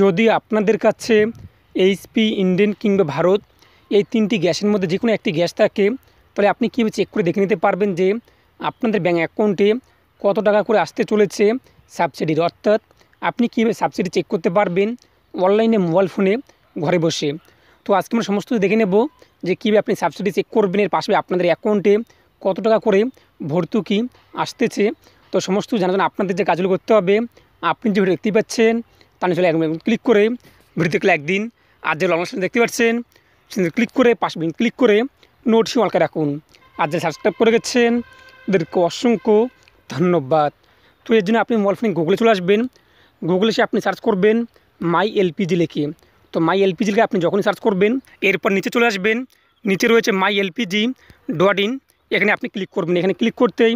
যদি আপনাদের কাছে এইচপি ইন্ডিয়ান কিংবা ভারত এই তিনটি গ্যাসের মধ্যে যে কোনো একটি গ্যাস থাকে তাহলে আপনি কীভাবে চেক করে দেখে নিতে পারবেন যে আপনাদের ব্যাঙ্ক অ্যাকাউন্টে কত টাকা করে আসতে চলেছে সাবসিডির অর্থাৎ আপনি কীভাবে সাবসিডি চেক করতে পারবেন অনলাইনে মোবাইল ফোনে ঘরে বসে তো আজকে আমরা সমস্ত দেখে নেব যে কীভাবে আপনি সাবসিডি চেক করবেন এর পাশে আপনাদের অ্যাকাউন্টে কত টাকা করে ভর্তুকি আসতেছে তো সমস্ত জানার জন্য আপনাদের যে কাজগুলো করতে হবে আপনি যেভাবে দেখতেই দেখতে পাচ্ছেন তাহলে চলে একদম ক্লিক করে ভিডিওতে ক্লিক দিন আর যে লং দেখতে পাচ্ছেন সেখানে ক্লিক করে পাশ ক্লিক করে নোট সিমালকে রাখুন আর যে সাবস্ক্রাইব করে গেছেন ওদেরকে অসংখ্য ধন্যবাদ তো এর জন্য আপনি মোবাইল ফোনে গুগলে চলে আসবেন গুগলে সে আপনি সার্চ করবেন মাই এলপিজি লিখে তো মাই এলপিজি লিখে আপনি যখনই সার্চ করবেন এরপর নিচে চলে আসবেন নিচে রয়েছে মাই এলপিজি ডট ইন এখানে আপনি ক্লিক করবেন এখানে ক্লিক করতেই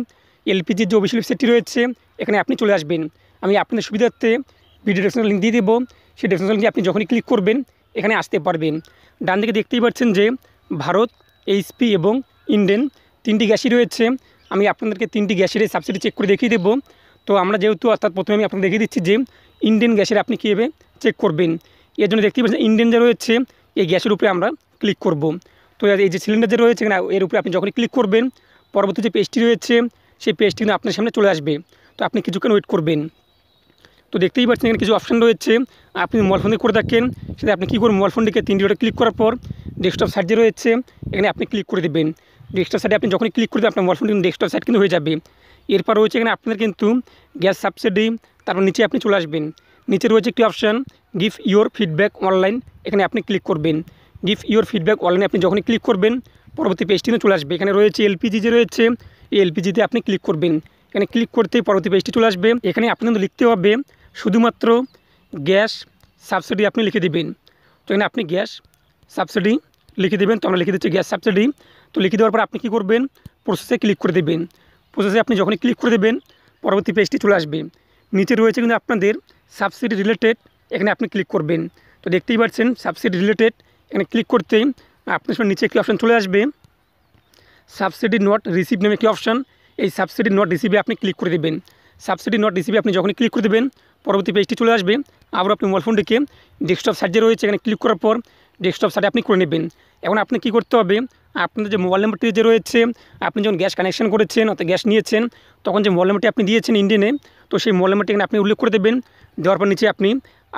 এলপিজির যে অফিসিয়াল ওয়েবসাইটটি রয়েছে এখানে আপনি চলে আসবেন আমি আপনাদের সুবিধার্থে ভিডিও ডেসক্রিপশন লিঙ্ক দিয়ে দেবো সেই ডেসক্রিপশন লিঙ্কে আপনি যখনই ক্লিক করবেন এখানে আসতে পারবেন ডান দিকে দেখতেই পাচ্ছেন যে ভারত এইচপি এবং ইন্ডেন তিনটি গ্যাসই রয়েছে আমি আপনাদেরকে তিনটি গ্যাসের সাবসিডি চেক করে দেখিয়ে দেবো তো আমরা যেহেতু অর্থাৎ প্রথমে আমি আপনাকে দেখিয়ে দিচ্ছি যে ইন্ডিয়ান গ্যাসের আপনি কীভাবে চেক করবেন এর জন্য দেখতেই পাচ্ছেন ইন্ডিয়ান যে রয়েছে এই গ্যাসের উপরে আমরা ক্লিক করব তো এই যে সিলিন্ডার যে রয়েছে না এর উপরে আপনি যখনই ক্লিক করবেন পরবর্তী যে পেজটি রয়েছে সেই পেজটি কিন্তু আপনার সামনে চলে আসবে তো আপনি কিছুক্ষণ ওয়েট করবেন তো দেখতেই পাচ্ছেন এখানে কিছু অপশান রয়েছে আপনি মোবাইল ফোন করে থাকেন সেটা আপনি কী করুন মোবাইল ফোনটিকে তিনটি ওটা ক্লিক করার পর ডেস্কটপ সাইড যে রয়েছে এখানে আপনি ক্লিক করে দেবেন ডেস্কটপ সাইডে আপনি যখনই ক্লিক করে দেবেন আপনার মোবাইল ফোন ডেস্কটপ সাইড কিন্তু হয়ে যাবে এরপর রয়েছে এখানে আপনার কিন্তু গ্যাস সাবসিডি তারপর নিচে আপনি চলে আসবেন নিচে রয়েছে একটি option give your feedback online এখানে আপনি ক্লিক করবেন গিফ ইউর ফিডব্যাক অনলাইনে আপনি যখনই ক্লিক করবেন পরবর্তী পেজটি চলে আসবে এখানে রয়েছে এলপিজি যে রয়েছে এই এলপিজিতে আপনি ক্লিক করবেন এখানে ক্লিক করতেই পরবর্তী পেজটি চলে আসবে এখানে আপনি লিখতে হবে শুধুমাত্র গ্যাস সাবসিডি আপনি লিখে দেবেন তো এখানে আপনি গ্যাস সাবসিডি লিখে দেবেন তো আমরা লিখে দিচ্ছি গ্যাস সাবসিডি তো লিখে দেওয়ার পর আপনি কি করবেন প্রসেসে ক্লিক করে দেবেন প্রসেসে আপনি যখনই ক্লিক করে দেবেন পরবর্তী পেজটি চলে আসবে নিচে রয়েছে কিন্তু আপনাদের সাবসিডি রিলেটেড এখানে আপনি ক্লিক করবেন তো দেখতেই পাচ্ছেন সাবসিডি রিলেটেড এখানে ক্লিক করতেই আপনার সঙ্গে নিচে একটি অপশান চলে আসবে সাবসিডি নট রিসিভ নামে একটি অপশান এই সাবসিডি নট রিসিভে আপনি ক্লিক করে দেবেন সাবসিডি নট রিসিভে আপনি যখনই ক্লিক করে দেবেন পরবর্তী পেজটি চলে আসবে আবার আপনি মোবাইল ফোনটিকে ডেস্কটপ যে রয়েছে এখানে ক্লিক করার পর ডেস্কটপ সাইডে আপনি করে নেবেন এখন আপনি কি করতে হবে আপনার যে মোবাইল নাম্বারটি যে রয়েছে আপনি যখন গ্যাস কানেকশন করেছেন অর্থাৎ গ্যাস নিয়েছেন তখন যে মোবাইল নাম্বারটি আপনি দিয়েছেন ইন্ডিয়ানে তো সেই মোবাইল নাম্বারটি এখানে আপনি উল্লেখ করে দেবেন দেওয়ার পর নিচে আপনি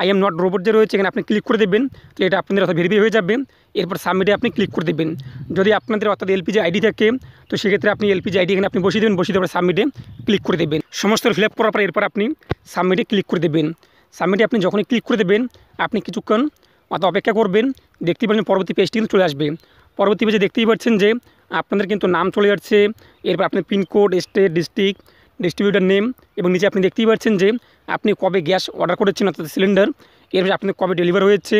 আই এম নট রোবট যে রয়েছে এখানে আপনি ক্লিক করে দেবেন তো এটা আপনাদের অর্থাৎ ভেরিফাই হয়ে যাবে এরপর সাবমিটে আপনি ক্লিক করে দেবেন যদি আপনাদের অর্থাৎ এলপিজি আইডি থাকে তো সেক্ষেত্রে আপনি এলপিজি আইডি এখানে আপনি বসিয়ে দেবেন বসিয়ে দেওয়ার সাবমিটে ক্লিক করে দেবেন সমস্ত ফিল আপ করার পর এরপর আপনি সাবমিটে ক্লিক করে দেবেন সাবমিটে আপনি যখনই ক্লিক করে দেবেন আপনি কিছুক্ষণ অত অপেক্ষা করবেন দেখতে পাচ্ছেন পরবর্তী পেজটি কিন্তু চলে আসবে পরবর্তী পেজে দেখতেই পাচ্ছেন যে আপনাদের কিন্তু নাম চলে যাচ্ছে এরপর আপনার pin code state district distributor name এবং নিচে আপনি দেখতেই পাচ্ছেন যে আপনি কবে গ্যাস অর্ডার করেছেন অর্থাৎ সিলিন্ডার এরপরে আপনার কবে ডেলিভার হয়েছে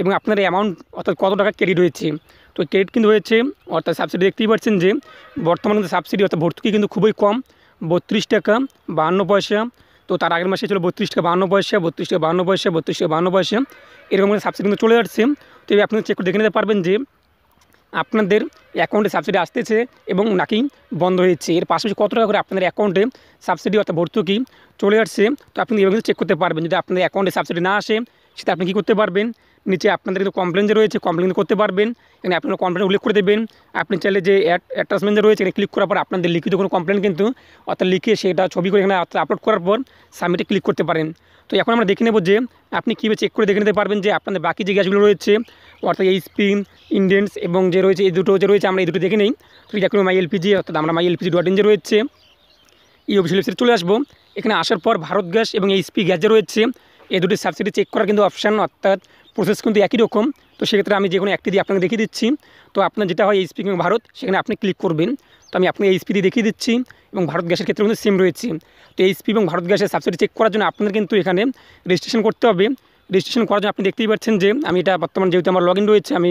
এবং আপনার অ্যামাউন্ট অর্থাৎ কত টাকা ক্রেডিট হয়েছে তো ক্রেডিট কিন্তু হয়েছে অর্থাৎ সাবসিডি দেখতেই পাচ্ছেন যে বর্তমানে কিন্তু সাবসিডি অর্থাৎ ভর্তুকি কিন্তু খুবই কম বত্রিশ টাকা বাহান্ন পয়সা তো তার আগের মাসে ছিল বত্রিশ টাকা বাহান্ন পয়সা বত্রিশ টাকা বাহান্ন পয়সা বত্রিশ টাকা বাহান্ন পয়সা এরকম সাবসিডি কিন্তু চলে যাচ্ছে তো আপনি চেক করে দেখে নিতে পারবেন যে আপনাদের অ্যাকাউন্টে সাবসিডি আসতেছে এবং নাকি বন্ধ হয়েছে এর পাশাপাশি কত টাকা করে আপনাদের অ্যাকাউন্টে সাবসিডি অর্থাৎ ভর্তুকি চলে আসছে তো আপনি এভাবে চেক করতে পারবেন যদি আপনাদের অ্যাকাউন্টে সাবসিডি না আসে সেটা আপনি কী করতে পারবেন নিচে আপনাদের কিন্তু কমপ্লেন যে রয়েছে কমপ্লেন করতে পারবেন এখানে আপনারা কমপ্লেন উল্লেখ করে দেবেন আপনি চাইলে যে অ্যাটাচমেন্ট যে রয়েছে এখানে ক্লিক করার পর আপনাদের লিখিত কোনো কমপ্লেন কিন্তু অর্থাৎ লিখে সেটা ছবি করে এখানে আপলোড করার পর সাবমিটে ক্লিক করতে পারেন তো এখন আমরা দেখে নেব যে আপনি কীভাবে চেক করে দেখে নিতে পারবেন যে আপনাদের বাকি যে গ্যাসগুলো রয়েছে অর্থাৎ এইচপি ইন্ডেন্স এবং যে রয়েছে এই দুটো যে রয়েছে আমরা এই দুটো দেখে নেই তো দেখুন মাই এলপিজি অর্থাৎ আমরা মাই এলপিজি ডট ইন যে রয়েছে এই অফিসিয়াল ওয়েবসাইটে চলে আসবো এখানে আসার পর ভারত গ্যাস এবং এইচপি গ্যাস যে রয়েছে এই দুটি সাবসিডি চেক করার কিন্তু অপশান অর্থাৎ প্রসেস কিন্তু একই রকম তো সেক্ষেত্রে আমি যে কোনো একটি দিয়ে আপনাকে দেখিয়ে দিচ্ছি তো আপনার যেটা হয় এইচপি কিংবা ভারত সেখানে আপনি ক্লিক করবেন তো আমি আপনাকে এইচপি দিয়ে দেখিয়ে দিচ্ছি এবং ভারত গ্যাসের ক্ষেত্রে কিন্তু সেম রয়েছে তো এইচপি এবং ভারত গ্যাসের সাবসিডি চেক করার জন্য আপনাদের কিন্তু এখানে রেজিস্ট্রেশন করতে হবে রেজিস্ট্রেশন করার জন্য আপনি দেখতেই পাচ্ছেন যে আমি এটা বর্তমানে যেহেতু আমার লগ রয়েছে আমি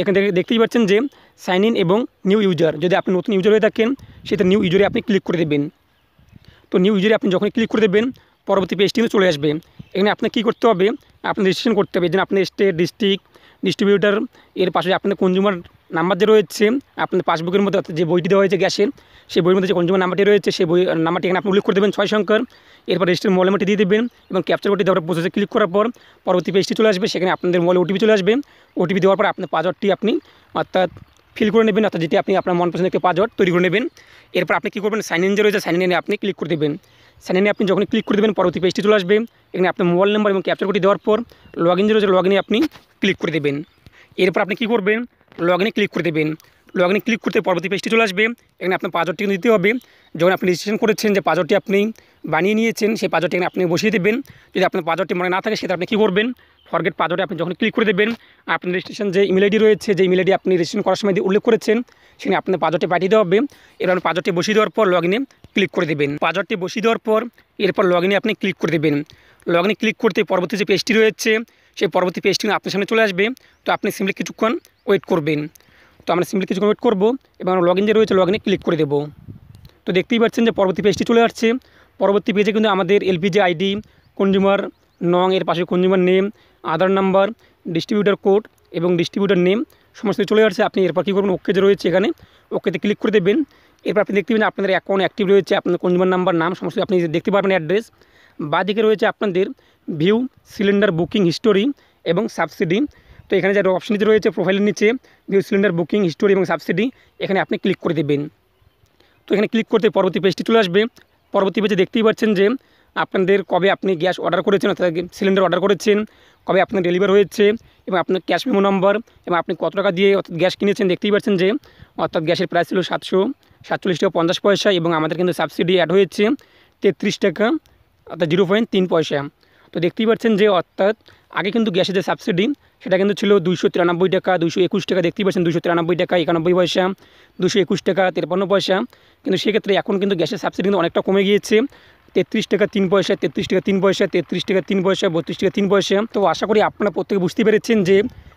এখান থেকে দেখতেই পাচ্ছেন যে সাইন ইন এবং নিউ ইউজার যদি আপনি নতুন ইউজার হয়ে থাকেন সেটা নিউ ইউজারে আপনি ক্লিক করে দেবেন তো নিউ ইউজারে আপনি যখন ক্লিক করে দেবেন পরবর্তী পেজটি কিন্তু চলে আসবে এখানে আপনি কি করতে হবে আপনি রেজিস্ট্রেশন করতে হবে যেন আপনার স্টেট ডিস্ট্রিক্ট ডিস্ট্রিবিউটার এর পাশে আপনার কনজিউমার নাম্বার যে রয়েছে আপনার পাসবুকের মধ্যে যে বইটি দেওয়া হয়েছে গ্যাসের সেই বইয়ের মধ্যে যে কনজিউমার নাম্বারটি রয়েছে সেই বই নাম্বারটি এখানে আপনি উল্লেখ করে দেবেন ছয় সংখ্যার এরপর রেজিস্টার মোবাইল নাম্বারটি দিয়ে দেবেন এবং ক্যাপচার ওটি দেওয়ার প্রসেসে ক্লিক করার পর পরবর্তী পেজটি চলে আসবে সেখানে আপনাদের মোবাইলে ওটিপি চলে আসবে ওটিপি দেওয়ার পর আপনার পাসওয়ার্ডটি আপনি অর্থাৎ ফিল করে নেবেন অর্থাৎ যেটি আপনি আপনার মন পছন্দের একটি পাসওয়ার্ড তৈরি করে নেবেন এরপর আপনি কী করবেন সাইন ইন যে রয়েছে সাইন ইনে আপনি ক্লিক করে দেবেন সাইন আপনি যখন ক্লিক করে দেবেন পরবর্তী পেজটি চলে আসবে এখানে আপনার মোবাইল নাম্বার এবং ক্যাপচার কোডটি দেওয়ার পর লগ ইন রয়েছে লগ আপনি ক্লিক করে দেবেন এরপর আপনি কী করবেন লগ ইনে ক্লিক করে দেবেন লগ ইনে ক্লিক করতে পরবর্তী পেজটি চলে আসবে এখানে আপনার কিন্তু দিতে হবে যখন আপনি রেজিস্ট্রেশন করেছেন যে পাসওয়ার্ডটি আপনি বানিয়ে নিয়েছেন সেই পাসওয়ার্ডটি এখানে আপনি বসিয়ে দেবেন যদি আপনার পাসওয়ার্ডটি মনে না থাকে সেটা আপনি কী করবেন ফরগেট পাথরে আপনি যখন ক্লিক করে দেবেন আপনার রেজিস্ট্রেশন যে ইমেল আইডি রয়েছে যে ইমেল আইডি আপনি রেজিস্ট্রেশন করার সময় উল্লেখ করেছেন সেখানে আপনার পাজরটি পাঠিয়ে দেওয়া হবে এবার আপনি পাজরটি বসিয়ে দেওয়ার পর লগ ক্লিক করে দেবেন পাজরটি বসিয়ে দেওয়ার পর এরপর লগ আপনি ক্লিক করে দেবেন লগ ক্লিক করতে পরবর্তী যে পেজটি রয়েছে সেই পরবর্তী পেজটি আপনার সামনে চলে আসবে তো আপনি সিম্পলি কিছুক্ষণ ওয়েট করবেন তো আমরা সিম্পলি কিছুক্ষণ ওয়েট করবো এবং লগ যে রয়েছে লগ ক্লিক করে দেবো তো দেখতেই পাচ্ছেন যে পরবর্তী পেজটি চলে আসছে পরবর্তী পেজে কিন্তু আমাদের এলপিজি আইডি কনজিউমার নং এর পাশে consumer name Aadhaar number distributor code এবং ডিস্ট্রিবিউটার নেম সমস্ত চলে আসছে আপনি এরপর কী করবেন ওকে যে রয়েছে এখানে ওকেতে ক্লিক করে দেবেন এরপর আপনি দেখতে পাবেন আপনাদের অ্যাকাউন্ট অ্যাক্টিভ রয়েছে আপনার কনজিউমার নাম্বার নাম সমস্ত আপনি দেখতে পারবেন অ্যাড্রেস বাদিকে রয়েছে আপনাদের ভিউ সিলিন্ডার বুকিং হিস্টোরি এবং সাবসিডি তো এখানে যার অপশানটি রয়েছে প্রোফাইলের নিচে ভিউ সিলিন্ডার বুকিং হিস্টোরি এবং সাবসিডি এখানে আপনি ক্লিক করে দেবেন তো এখানে ক্লিক করতে পরবর্তী পেজটি চলে আসবে পরবর্তী পেজে দেখতেই পাচ্ছেন যে আপনাদের কবে আপনি গ্যাস অর্ডার করেছেন অর্থাৎ সিলিন্ডার অর্ডার করেছেন কবে আপনার ডেলিভার হয়েছে এবং আপনার ক্যাশ মেমো নম্বর এবং আপনি কত টাকা দিয়ে অর্থাৎ গ্যাস কিনেছেন দেখতেই পাচ্ছেন যে অর্থাৎ গ্যাসের প্রাইস ছিল সাতশো সাতচল্লিশ টাকা পঞ্চাশ পয়সা এবং আমাদের কিন্তু সাবসিডি অ্যাড হয়েছে তেত্রিশ টাকা অর্থাৎ জিরো পয়েন্ট তিন পয়সা তো দেখতেই পাচ্ছেন যে অর্থাৎ আগে কিন্তু গ্যাসের যে সাবসিডি সেটা কিন্তু ছিল দুশো তিরানব্বই টাকা দুশো একুশ টাকা দেখতেই পাচ্ছেন দুশো তিরানব্বই টাকা একানব্বই পয়সা দুশো একুশ টাকা তিরপান্ন পয়সা কিন্তু সেক্ষেত্রে এখন কিন্তু গ্যাসের সাবসিডি কিন্তু অনেকটা কমে গিয়েছে তেত্রিশ টাকা তিন পয়সা তেত্রিশ টাকা তিন পয়সা তেত্রিশ টাকা তিন পয়সা বত্রিশ টাকা তিন পয়সা তো আশা করি আপনারা প্রত্যেকে বুঝতে পেরেছেন যে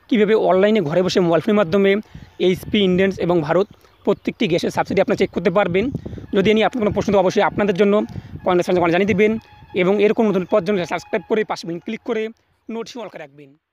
কীভাবে অনলাইনে ঘরে বসে মোবাইল ফোনের মাধ্যমে এইচপি ইন্ডিয়ান্স এবং ভারত প্রত্যেকটি গ্যাসের সাবসিডি আপনারা চেক করতে পারবেন যদি আমি আপনার কোনো প্রশ্ন তো অবশ্যই আপনাদের জন্য কমেন্ট সেকশনে জানিয়ে দেবেন এবং এরকম নতুন পর্যন্ত সাবস্ক্রাইব করে পাশে ক্লিক করে নোটিফিকেশন অলকে রাখবেন